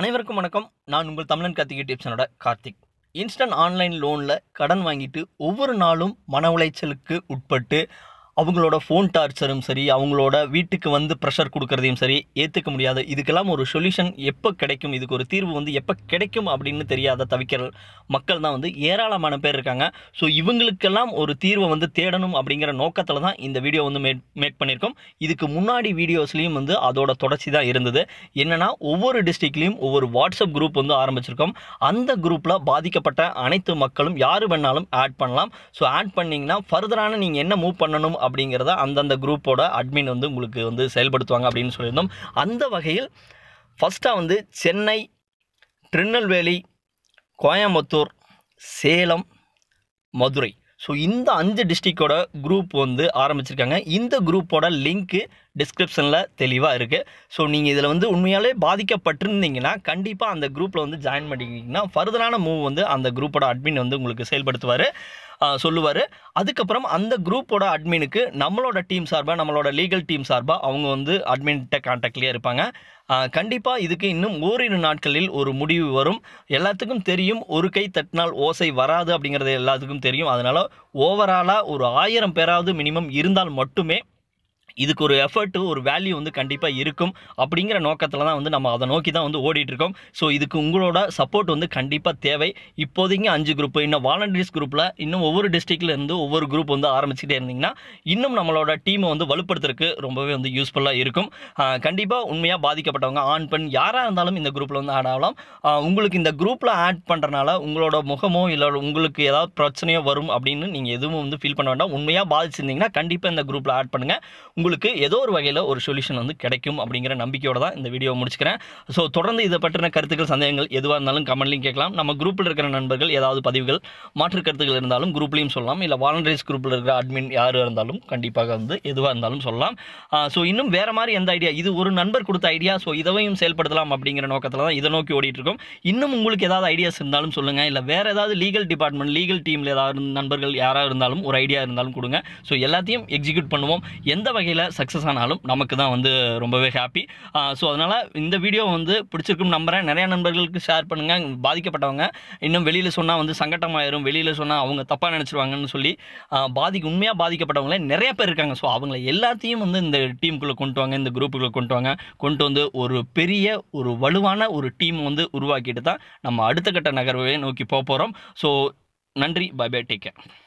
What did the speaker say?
அனைவருக்கும் வணக்கம் நான் உங்கள் தமிழன் கார்த்திகை டிப்ஸனோட கார்த்திக் இன்ஸ்டன்ட் ஆன்லைன் லோனில் கடன் வாங்கிட்டு ஒவ்வொரு நாளும் மன உளைச்சலுக்கு உட்பட்டு அவங்களோட ஃபோன் டார்ச்சரும் சரி அவங்களோட வீட்டுக்கு வந்து ப்ரெஷர் கொடுக்குறதையும் சரி ஏற்றுக்க முடியாது இதுக்கெல்லாம் ஒரு சொல்யூஷன் எப்போ கிடைக்கும் இதுக்கு ஒரு தீர்வு வந்து எப்போ கிடைக்கும் அப்படின்னு தெரியாத தவிக்கிற மக்கள் தான் வந்து ஏராளமான பேர் இருக்காங்க ஸோ இவங்களுக்கெல்லாம் ஒரு தீர்வை வந்து தேடணும் அப்படிங்கிற நோக்கத்தில் தான் இந்த வீடியோ வந்து மேட் மேக் பண்ணியிருக்கோம் இதுக்கு முன்னாடி வீடியோஸ்லேயும் வந்து அதோட தொடர்ச்சி தான் இருந்தது என்னென்னா ஒவ்வொரு டிஸ்ட்ரிக்ட்லேயும் ஒவ்வொரு வாட்ஸ்அப் குரூப் வந்து ஆரம்பிச்சிருக்கோம் அந்த குரூப்பில் பாதிக்கப்பட்ட அனைத்து மக்களும் யார் வேணாலும் ஆட் பண்ணலாம் ஸோ ஆட் பண்ணிங்கன்னா ஃபர்தரான நீங்கள் என்ன மூவ் பண்ணணும் அப்படிங்கிறத அந்தந்த குரூப்போட அட்மின் வந்து உங்களுக்கு வந்து செயல்படுத்துவாங்க அப்படின்னு சொல்லியிருந்தோம் அந்த வகையில் ஃபஸ்ட்டாக வந்து சென்னை திருநெல்வேலி கோயம்புத்தூர் சேலம் மதுரை ஸோ இந்த அஞ்சு டிஸ்ட்ரிக்டோட குரூப் வந்து ஆரம்பிச்சிருக்காங்க இந்த குரூப்போட லிங்க்கு டிஸ்கிரிப்ஷனில் தெளிவாக இருக்குது ஸோ நீங்கள் இதில் வந்து உண்மையாலே பாதிக்கப்பட்டிருந்தீங்கன்னா கண்டிப்பாக அந்த குரூப்பில் வந்து ஜாயின் பண்ணிக்கிட்டிங்கன்னா ஃபர்தரான மூவ் வந்து அந்த குரூப்போட அட்மின் வந்து உங்களுக்கு செயல்படுத்துவார் சொல்லுவார் அதுக்கப்புறம் அந்த குரூப்போட அட்மினுக்கு நம்மளோட டீம் சார்பாக நம்மளோட லீகல் டீம் சார்பாக அவங்க வந்து அட்மின்கிட்ட கான்டாக்ட்லேயே இருப்பாங்க கண்டிப்பாக இதுக்கு இன்னும் ஓரிரு நாட்களில் ஒரு முடிவு வரும் எல்லாத்துக்கும் தெரியும் ஒரு கை தட்டினால் ஓசை வராது அப்படிங்கிறது எல்லாத்துக்கும் தெரியும் அதனால் ஓவராலாக ஒரு ஆயிரம் பேராவது மினிமம் இருந்தால் மட்டுமே இதுக்கு ஒரு எஃபர்ட்டு ஒரு வேல்யூ வந்து கண்டிப்பாக இருக்கும் அப்படிங்கிற நோக்கத்தில் தான் வந்து நம்ம அதை நோக்கி தான் வந்து ஓடிட்டுருக்கோம் ஸோ இதுக்கு உங்களோட சப்போர்ட் வந்து கண்டிப்பாக தேவை இப்போதைக்கு அஞ்சு குரூப்பு இன்னும் வாலண்டியர்ஸ் குரூப்பில் இன்னும் ஒவ்வொரு டிஸ்ட்ரிக்ட்லேருந்து ஒவ்வொரு குரூப் வந்து ஆரம்பிச்சுட்டே இருந்திங்கன்னா இன்னும் நம்மளோட டீமை வந்து வலுப்படுத்துறதுக்கு ரொம்பவே வந்து யூஸ்ஃபுல்லாக இருக்கும் கண்டிப்பாக உண்மையாக பாதிக்கப்பட்டவங்க ஆண் பெண் யாராக இருந்தாலும் இந்த குரூப்பில் வந்து ஆட் ஆகலாம் உங்களுக்கு இந்த குரூப்பில் ஆட் பண்ணுறனால உங்களோட முகமோ இல்லை உங்களுக்கு ஏதாவது பிரச்சனையோ வரும் அப்படின்னு நீங்கள் எதுவும் வந்து ஃபீல் பண்ண வேண்டாம் உண்மையாக பாதிச்சிருந்தீங்கன்னா கண்டிப்பாக இந்த குரூப்பில் ஆட் பண்ணுங்கள் உங்களுக்கு ஏதோ ஒரு வகையில் ஒரு சொல்யூஷன் வந்து கிடைக்கும் அப்படிங்கிற நம்பிக்கையோட தான் இந்த வீடியோ முடிச்சுக்கிறேன் ஸோ தொடர்ந்து இதை பற்றின கருத்துக்கள் சந்தேகங்கள் எதுவாக இருந்தாலும் கமெண்ட்லையும் கேட்கலாம் நம்ம குரூப்பில் இருக்கிற நண்பர்கள் ஏதாவது பதிவுகள் மாற்று கருத்துக்கள் இருந்தாலும் குரூப்லையும் சொல்லலாம் இல்லை வாலண்டரிஸ் குரூப்பில் இருக்கிற அட்மின் யார் இருந்தாலும் கண்டிப்பாக வந்து எதுவாக இருந்தாலும் சொல்லலாம் ஸோ இன்னும் வேறு மாதிரி எந்த ஐடியா இது ஒரு நண்பர் கொடுத்த ஐடியா ஸோ இதையும் செயல்படுத்தலாம் அப்படிங்கிற நோக்கத்தில் தான் இதை நோக்கி ஓடிட்டுருக்கோம் இன்னும் உங்களுக்கு ஏதாவது ஐடியாஸ் இருந்தாலும் சொல்லுங்கள் இல்லை வேறு ஏதாவது லீகல் டிபார்ட்மெண்ட் லீகல் டீமில் ஏதாவது நண்பர்கள் யாராக இருந்தாலும் ஒரு ஐடியா இருந்தாலும் கொடுங்க ஸோ எல்லாத்தையும் எக்ஸிக்யூட் பண்ணுவோம் எந்த வகையில் ஜேர்னியில் சக்ஸஸ் ஆனாலும் நமக்கு தான் வந்து ரொம்பவே ஹாப்பி ஸோ அதனால் இந்த வீடியோ வந்து பிடிச்சிருக்கும் நம்புகிறேன் நிறையா நண்பர்களுக்கு ஷேர் பண்ணுங்கள் பாதிக்கப்பட்டவங்க இன்னும் வெளியில் சொன்னால் வந்து சங்கட்டமாயிரும் வெளியில் சொன்னால் அவங்க தப்பாக நினச்சிருவாங்கன்னு சொல்லி பாதி உண்மையாக பாதிக்கப்பட்டவங்களே நிறைய பேர் இருக்காங்க ஸோ அவங்கள எல்லாத்தையும் வந்து இந்த டீமுக்குள்ளே கொண்டு வாங்க இந்த குரூப்புக்குள்ளே கொண்டு வாங்க கொண்டு வந்து ஒரு பெரிய ஒரு வலுவான ஒரு டீம் வந்து உருவாக்கிட்டு தான் நம்ம அடுத்த கட்ட நகர்வையே நோக்கி போக போகிறோம் ஸோ நன்றி பாய் பை டேக் கேர்